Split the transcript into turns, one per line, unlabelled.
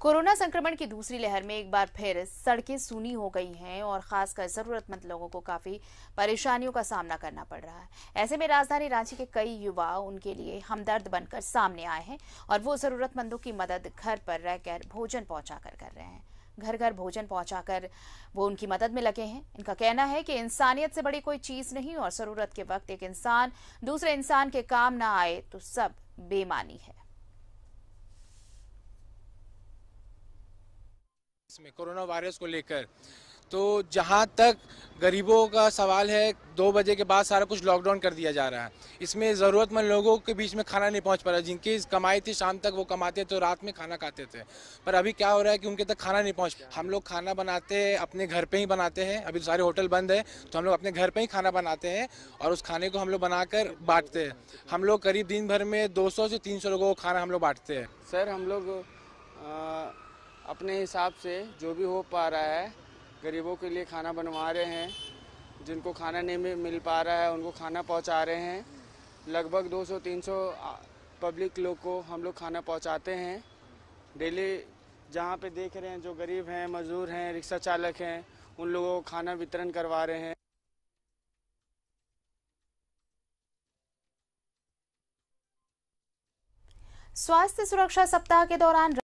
corona संक्रमण की दूसरी लहर में एक बार फिर सड़कें सूनी हो गई हैं और खासकर जरूरतमंद लोगों को काफी परेशानियों का सामना करना पड़ रहा है ऐसे में राजधानी रांची के कई युवा उनके लिए हमदर्द बनकर सामने आए हैं और वो जरूरतमंदों की मदद घर पर रहकर भोजन पहुंचाकर कर रहे हैं घर घर भोजन पहुंचाकर वो उनकी मदद में लगे हैं इनका कहना है कि इंसानियत से बड़ी कोई चीज नहीं और जरूरत के वक्त एक इंसान दूसरे इंसान के काम ना आए तो सब बेमानी है
मार्च में कोरोना वायरस को लेकर तो जहाँ तक गरीबों का सवाल है दो बजे के बाद सारा कुछ लॉकडाउन कर दिया जा रहा है इसमें ज़रूरतमंद लोगों के बीच में खाना नहीं पहुंच पा रहा जिनकी कमाई थी शाम तक वो कमाते तो रात में खाना खाते थे पर अभी क्या हो रहा है कि उनके तक खाना नहीं पहुंच हम लोग खाना बनाते अपने घर पे ही बनाते हैं अभी तो सारे होटल बंद है तो हम लोग अपने घर पर ही खाना बनाते हैं और उस खाने को हम लोग बनाकर बांटते हैं हम लोग करीब दिन भर में दो से तीन लोगों को खाना हम लोग बांटते हैं
सर हम लोग अपने हिसाब से जो भी हो पा रहा है गरीबों के लिए खाना बनवा रहे हैं जिनको खाना नहीं मिल पा रहा है उनको खाना पहुंचा रहे हैं लगभग 200-300 पब्लिक लोग को हम लोग खाना पहुंचाते हैं डेली जहाँ पे देख रहे हैं जो गरीब हैं मजदूर हैं रिक्शा चालक हैं उन लोगों को खाना वितरण करवा रहे हैं
स्वास्थ्य सुरक्षा सप्ताह के दौरान